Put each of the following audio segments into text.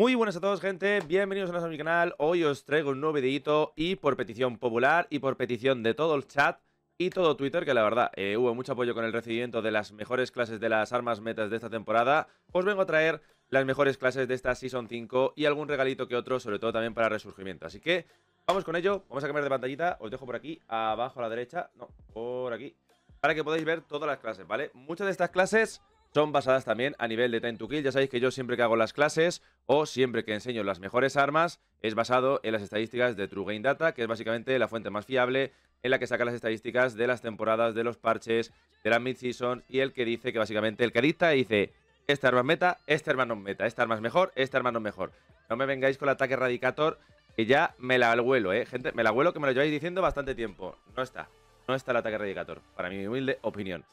Muy buenas a todos gente, bienvenidos a mi canal, hoy os traigo un nuevo videito y por petición popular y por petición de todo el chat y todo Twitter, que la verdad eh, hubo mucho apoyo con el recibimiento de las mejores clases de las armas metas de esta temporada, os vengo a traer las mejores clases de esta Season 5 y algún regalito que otro, sobre todo también para resurgimiento, así que vamos con ello, vamos a cambiar de pantallita, os dejo por aquí, abajo a la derecha, no, por aquí, para que podáis ver todas las clases, ¿vale? Muchas de estas clases son basadas también a nivel de Time to Kill. Ya sabéis que yo siempre que hago las clases o siempre que enseño las mejores armas es basado en las estadísticas de True Game Data, que es básicamente la fuente más fiable en la que saca las estadísticas de las temporadas, de los parches, de la mid-season y el que dice que básicamente el que dicta dice esta arma es meta, esta arma no es meta, esta arma es mejor, esta arma no es mejor. No me vengáis con el ataque Radicator que ya me la vuelo, ¿eh? Gente, me la vuelo que me lo lleváis diciendo bastante tiempo. No está. No está el ataque Radicator, para mi humilde opinión.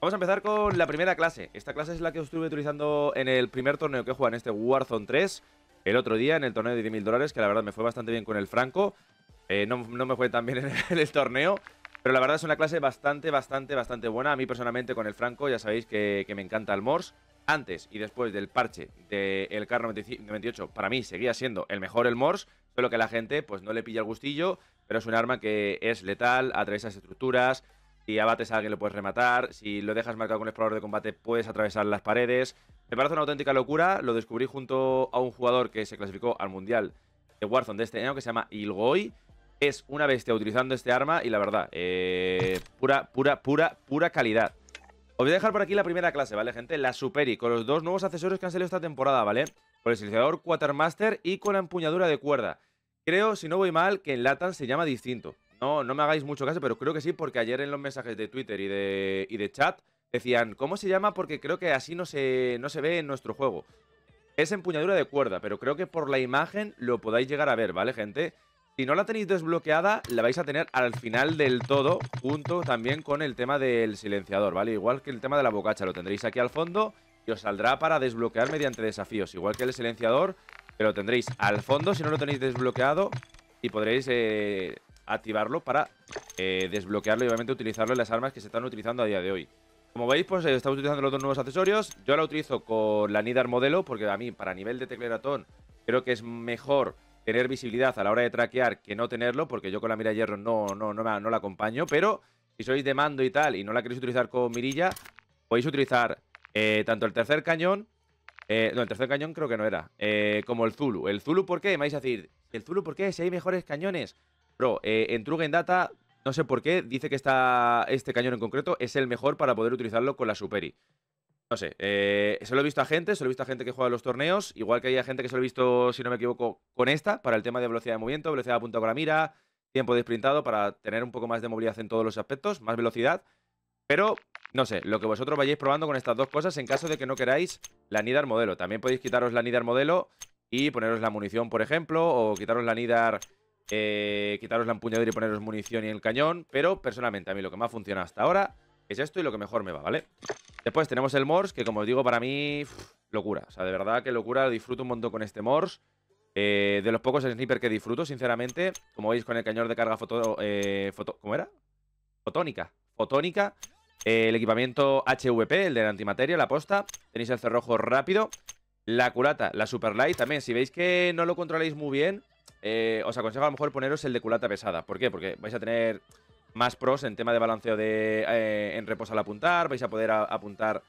Vamos a empezar con la primera clase. Esta clase es la que estuve utilizando en el primer torneo que jugué en este Warzone 3. El otro día, en el torneo de 10.000 dólares, que la verdad me fue bastante bien con el Franco. Eh, no, me fue tan bien en el, torneo. Pero la verdad es una clase bastante, bastante, bastante buena. A mí personalmente con el Franco ya sabéis que, me encanta el Morse. Antes y después del parche del carro Car 98, para mí seguía siendo el mejor el Morse. Solo que la gente pues no le pilla el gustillo. Pero es un arma que es letal, a través de esas estructuras, si abates a alguien, lo puedes rematar. Si lo dejas marcado con el explorador de combate, puedes atravesar las paredes. Me parece una auténtica locura. Lo descubrí junto a un jugador que se clasificó al mundial de Warzone de este año que se llama Ilgoy. Es una bestia utilizando este arma y la verdad, eh, pura, pura, pura, pura calidad. Os voy a dejar por aquí la primera clase, ¿vale, gente? La Superi, con los dos nuevos accesorios que han salido esta temporada, ¿vale? Con el silenciador Quatermaster y con la empuñadura de cuerda. Creo, si no voy mal, que en Latam se llama distinto. No, no me hagáis mucho caso, pero creo que sí, porque ayer en los mensajes de Twitter y de, de chat decían, ¿cómo se llama? Porque creo que así no se, no se ve en nuestro juego. Es empuñadura de cuerda, pero creo que por la imagen lo podáis llegar a ver, ¿vale, gente? Si no la tenéis desbloqueada, la vais a tener al final del todo, junto también con el tema del silenciador, ¿vale? Igual que el tema de la bocacha, lo tendréis aquí al fondo y os saldrá para desbloquear mediante desafíos. Igual que el silenciador, pero lo tendréis al fondo si no lo tenéis desbloqueado y podréis eh, activarlo para eh, desbloquearlo y obviamente utilizarlo en las armas que se están utilizando a día de hoy. Como veis, pues eh, estamos utilizando los dos nuevos accesorios. Yo la utilizo con la Nidar modelo porque a mí, para nivel de tecleratón, creo que es mejor tener visibilidad a la hora de traquear que no tenerlo, porque yo con la mira de hierro no, no, no, no la acompaño, pero si sois de mando y tal y no la queréis utilizar con mirilla, podéis utilizar eh, tanto el tercer cañón, no, el tercer cañón creo que no era, como el Zulu. ¿El Zulu por qué? Me vais a decir, ¿el Zulu por qué? Si hay mejores cañones. Bro, eh, en Trugen Data, no sé por qué, dice que está, este cañón en concreto es el mejor para poder utilizarlo con la Superi. No sé, eh, se lo he visto a gente, se lo he visto a gente que juega los torneos, igual que hay gente que se lo he visto, si no me equivoco, con esta, para el tema de velocidad de movimiento, velocidad punto con la mira, tiempo de sprintado, para tener un poco más de movilidad en todos los aspectos, más velocidad. Pero, no sé, lo que vosotros vayáis probando con estas dos cosas, en caso de que no queráis la Nidar modelo. También podéis quitaros la Nidar modelo y poneros la munición, por ejemplo, o quitaros la Nidar eh, quitaros la empuñadura y poneros munición y el cañón. Pero personalmente, a mí lo que más funciona hasta ahora es esto y lo que mejor me va, ¿vale? Después tenemos el Morse, que como os digo, para mí, locura. O sea, de verdad que locura, disfruto un montón con este Morse. Eh, de los pocos sniper que disfruto, sinceramente. Como veis, con el cañón de carga foto, eh, ¿Cómo era? Fotónica. Fotónica. el equipamiento HVP, el de la antimateria, la posta. Tenéis el cerrojo rápido. La culata, la super light. También, si veis que no lo controláis muy bien, eh, os aconsejo a lo mejor poneros el de culata pesada. ¿Por qué? Porque vais a tener más pros en tema de balanceo de, eh, en reposo al apuntar, vais a poder apuntar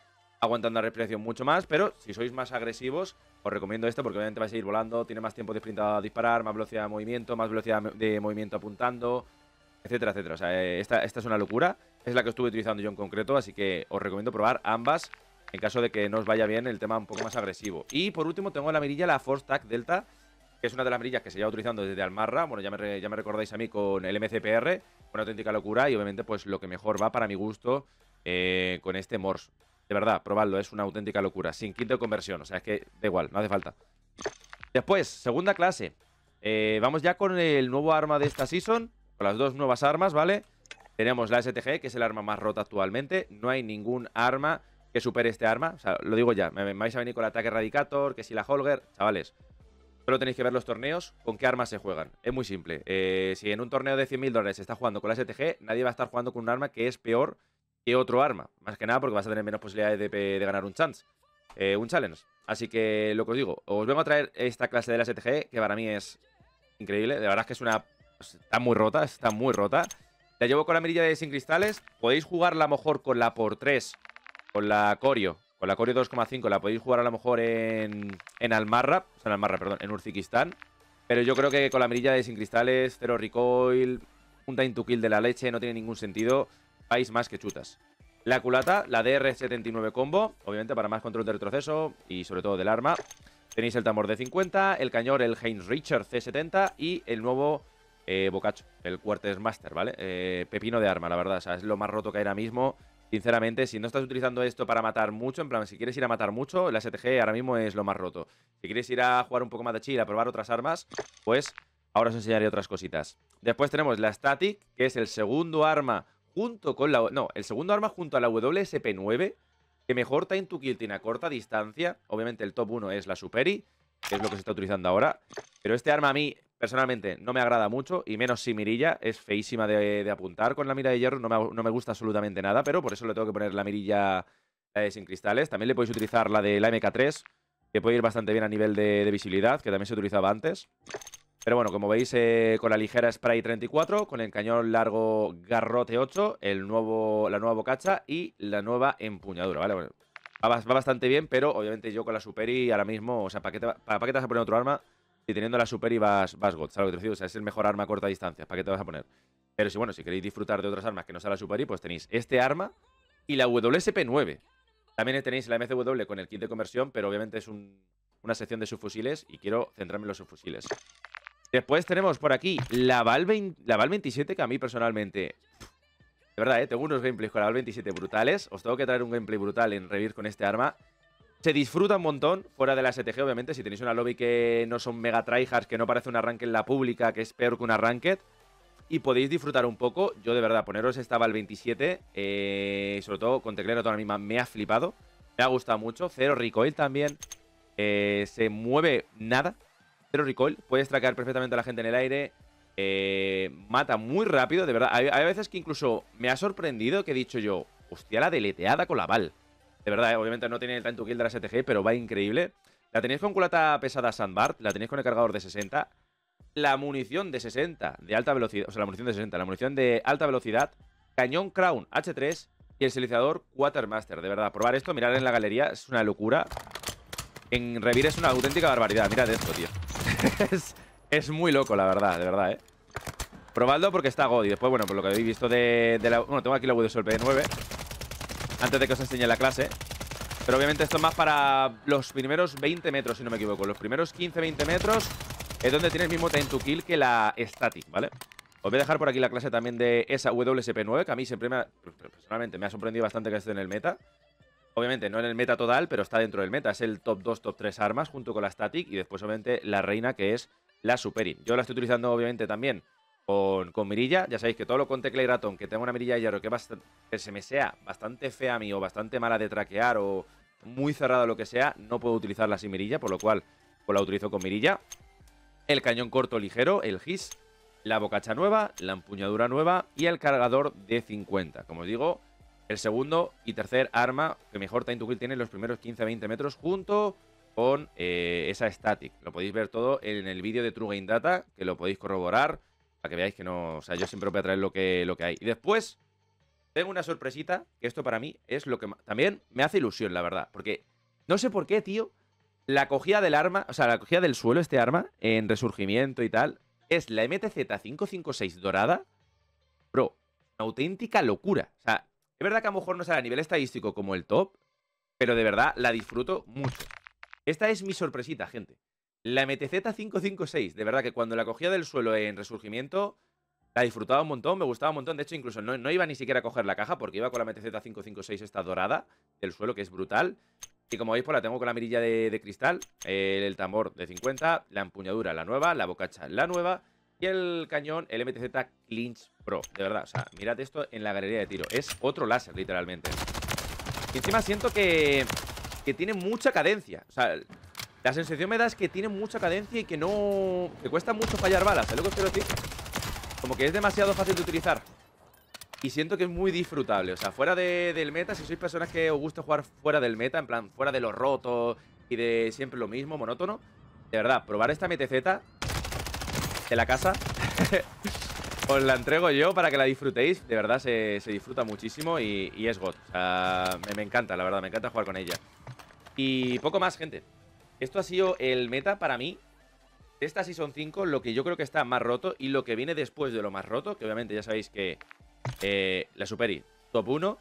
aguantando la respiración mucho más, pero si sois más agresivos, os recomiendo esto porque obviamente vais a ir volando, tiene más tiempo de sprint a disparar, más velocidad de movimiento, más velocidad de movimiento apuntando, etcétera, etcétera. O sea, eh, esta, es una locura, es la que estuve utilizando yo en concreto, así que os recomiendo probar ambas en caso de que no os vaya bien el tema un poco más agresivo. Y por último tengo la mirilla la Force Tag Delta, que es una de las amarillas que se lleva utilizando desde Almarra. Bueno, ya me, recordáis a mí con el MCPR, una auténtica locura y obviamente pues lo que mejor va para mi gusto eh, con este Morse. De verdad, probadlo, es una auténtica locura, sin quinto de conversión, o sea, es que da igual, no hace falta. Después, segunda clase. Eh, vamos ya con el nuevo arma de esta season, con las dos nuevas armas, ¿vale? Tenemos la STG, que es el arma más rota actualmente, no hay ningún arma que supere este arma, o sea, lo digo ya, me vais a venir con el ataque Radicator, que si la Holger, chavales, Solo tenéis que ver los torneos, con qué armas se juegan. Es muy simple. Eh, si en un torneo de 100.000 dólares se está jugando con la STG, nadie va a estar jugando con un arma que es peor que otro arma. Más que nada porque vas a tener menos posibilidades de, ganar un chance. Eh, un challenge. Así que lo que os digo, os vengo a traer esta clase de la STG que para mí es increíble. De verdad es que es una... Está muy rota, está muy rota. La llevo con la mirilla de sin cristales. Podéis jugarla mejor con la por 3, con la Corio con la Core 2,5 la podéis jugar a lo mejor en, en Almarra, en Almarra, perdón, en Urzikistán. Pero yo creo que con la mirilla de sin cristales, cero recoil, un time to kill de la leche, no tiene ningún sentido. Vais más que chutas. La culata, la DR79 combo, obviamente para más control de retroceso y sobre todo del arma. Tenéis el tambor de 50, el cañón, el Heinz Richard C70 y el nuevo eh, Bocacho, el cuartes Master, ¿vale? Eh, pepino de arma, la verdad. O sea, es lo más roto que hay ahora mismo sinceramente, si no estás utilizando esto para matar mucho, en plan, si quieres ir a matar mucho, la STG ahora mismo es lo más roto. Si quieres ir a jugar un poco más de chill, a probar otras armas, pues ahora os enseñaré otras cositas. Después tenemos la Static, que es el segundo arma junto con la... No, el segundo arma junto a la WSP9, que mejor time to kill tiene a corta distancia. Obviamente el top 1 es la Superi, que es lo que se está utilizando ahora. Pero este arma a mí personalmente no me agrada mucho, y menos si mirilla, es feísima de, apuntar con la mira de hierro, no me, gusta absolutamente nada, pero por eso le tengo que poner la mirilla sin cristales. También le podéis utilizar la de la MK3, que puede ir bastante bien a nivel de, visibilidad, que también se utilizaba antes. Pero bueno, como veis, eh, con la ligera Spray 34, con el cañón largo Garrote 8, el nuevo, la nueva bocacha y la nueva empuñadura, ¿vale? va, bastante bien, pero obviamente yo con la Superi ahora mismo, o sea, ¿para qué, ¿para qué te vas a poner otro arma si teniendo la super y vas, God, O es el mejor arma a corta distancia, ¿para qué te vas a poner? Pero si, bueno, si queréis disfrutar de otras armas que no sea la super y, pues tenéis este arma y la WSP9. También tenéis la MCW con el kit de conversión, pero obviamente es una sección de subfusiles y quiero centrarme en los subfusiles. Después tenemos por aquí la Val, la 27, que a mí personalmente... De verdad, eh, tengo unos gameplays con la Val 27 brutales. Os tengo que traer un gameplay brutal en Revir con este arma. Se disfruta un montón, fuera de la STG, obviamente. Si tenéis una lobby que no son mega tryhards, que no parece un arranque en la pública, que es peor que un arranque, y podéis disfrutar un poco. Yo, de verdad, poneros estaba Val 27, eh, sobre todo con teclero toda la misma, me ha flipado. Me ha gustado mucho. Cero recoil también. Eh, se mueve nada. Cero recoil. Puedes tracar perfectamente a la gente en el aire. Eh, mata muy rápido, de verdad. Hay, hay, veces que incluso me ha sorprendido que he dicho yo, hostia, la deleteada con la Val. De verdad, eh, obviamente no tiene el time to kill de la STG, pero va increíble. La tenéis con culata pesada Sandbart, la tenéis con el cargador de 60. La munición de 60 de alta velocidad, o sea, la munición de 60, la munición de alta velocidad, cañón Crown H3 y el silenciador Watermaster. De verdad, probar esto, mirar en la galería, es una locura. En Revir es una auténtica barbaridad, mirad esto, tío. es, muy loco, la verdad, de verdad, ¿eh? Probadlo porque está God y después, bueno, por lo que habéis visto de, la... Bueno, tengo aquí la 9 antes de que os enseñe la clase. Pero obviamente esto es más para los primeros 20 metros, si no me equivoco. Los primeros 15-20 metros es donde tienes mismo time to kill que la static, ¿vale? Os voy a dejar por aquí la clase también de esa WSP9, que a mí siempre me personalmente me ha sorprendido bastante que esté en el meta. Obviamente no en el meta total, pero está dentro del meta. Es el top 2, top 3 armas junto con la static y después obviamente la reina que es la superin Yo la estoy utilizando obviamente también con, mirilla. Ya sabéis que todo lo con tecla y que tenga una mirilla de hierro que, que, se me sea bastante fea a mí o bastante mala de traquear o muy cerrada lo que sea, no puedo utilizarla sin mirilla, por lo cual pues la utilizo con mirilla. El cañón corto ligero, el GIS, la bocacha nueva, la empuñadura nueva y el cargador de 50. Como os digo, el segundo y tercer arma que mejor Time to tiene los primeros 15-20 metros junto con eh, esa static. Lo podéis ver todo en el vídeo de True Game Data, que lo podéis corroborar para que veáis que no. O sea, yo siempre voy a traer lo que, lo que hay. Y después, tengo una sorpresita. Que esto para mí es lo que también me hace ilusión, la verdad. Porque no sé por qué, tío. La cogida del arma, o sea, la cogida del suelo, este arma, en resurgimiento y tal, es la MTZ556 dorada. Bro, auténtica locura. O sea, es verdad que a lo mejor no será a nivel estadístico como el top, pero de verdad la disfruto mucho. Esta es mi sorpresita, gente. La MTZ 556, de verdad que cuando la cogía del suelo en Resurgimiento, la disfrutaba un montón, me gustaba un montón. De hecho, incluso no, iba ni siquiera a coger la caja porque iba con la MTZ 556 esta dorada del suelo, que es brutal. Y como veis, pues la tengo con la mirilla de, cristal, el, tambor de 50, la empuñadura la nueva, la bocacha la nueva y el cañón, el MTZ Clinch Pro. De verdad, o sea, mirad esto en la galería de tiro. Es otro láser, literalmente. Y encima siento que, que tiene mucha cadencia. O sea, la sensación me da es que tiene mucha cadencia y que no... Te cuesta mucho fallar balas, ¿sabes lo que quiero decir? Como que es demasiado fácil de utilizar. Y siento que es muy disfrutable. O sea, fuera del meta, si sois personas que os gusta jugar fuera del meta, en plan, fuera de los rotos y de siempre lo mismo, monótono, de verdad, probar esta MTZ de la casa, os la entrego yo para que la disfrutéis. De verdad, se, disfruta muchísimo y, es God. O sea, me encanta, la verdad, me encanta jugar con ella. Y poco más, gente. Esto ha sido el meta para mí de esta Season 5, lo que yo creo que está más roto y lo que viene después de lo más roto, que obviamente ya sabéis que eh, la Superi e, top 1,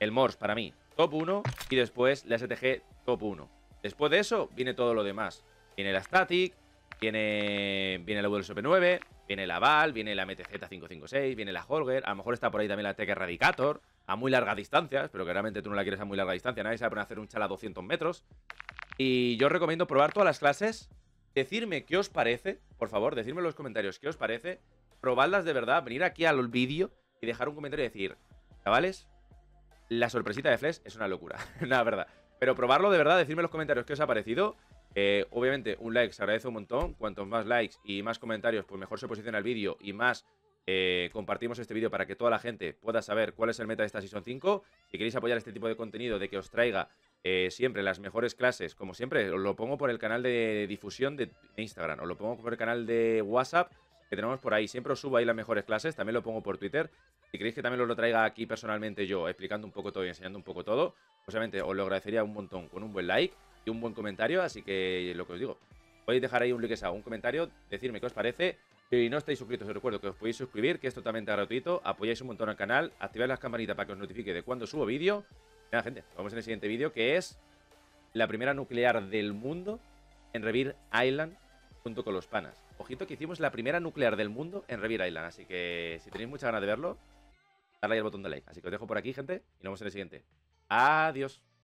el Morse para mí top 1 y después la STG top 1. Después de eso viene todo lo demás. Viene la Static, viene, viene la WSOP9, viene la Val, viene la MTZ556, viene la Holger, a lo mejor está por ahí también la Tech Radicator a muy largas distancias, pero que realmente tú no la quieres a muy larga distancia, nadie sabe poner a hacer un chala a 200 metros. Y yo os recomiendo probar todas las clases. Decirme qué os parece, por favor, decirme en los comentarios qué os parece. Probadlas de verdad, venir aquí al vídeo y dejar un comentario y decir, chavales, la sorpresita de Flash es una locura. Nada, verdad. Pero probarlo de verdad, decirme en los comentarios qué os ha parecido. Eh, obviamente, un like se agradece un montón. Cuantos más likes y más comentarios, pues mejor se posiciona el vídeo y más eh, compartimos este vídeo para que toda la gente pueda saber cuál es el meta de esta Season 5. Si queréis apoyar este tipo de contenido, de que os traiga eh, siempre las mejores clases, como siempre, os lo pongo por el canal de difusión de Instagram, o lo pongo por el canal de WhatsApp que tenemos por ahí. Siempre os subo ahí las mejores clases, también lo pongo por Twitter. Si queréis que también os lo traiga aquí personalmente yo, explicando un poco todo y enseñando un poco todo, pues obviamente os lo agradecería un montón con un buen like y un buen comentario, así que lo que os digo, podéis dejar ahí un like, un comentario, decirme qué os parece. Si no estáis suscritos, os recuerdo que os podéis suscribir, que es totalmente gratuito, apoyáis un montón al canal, activad las campanitas para que os notifique de cuando subo vídeo Nada, gente, vamos en el siguiente vídeo, que es la primera nuclear del mundo en Revir Island junto con los panas. Ojito que hicimos la primera nuclear del mundo en Revere Island, así que si tenéis mucha ganas de verlo, darle ahí al botón de like. Así que os dejo por aquí, gente, y nos vemos en el siguiente. Adiós.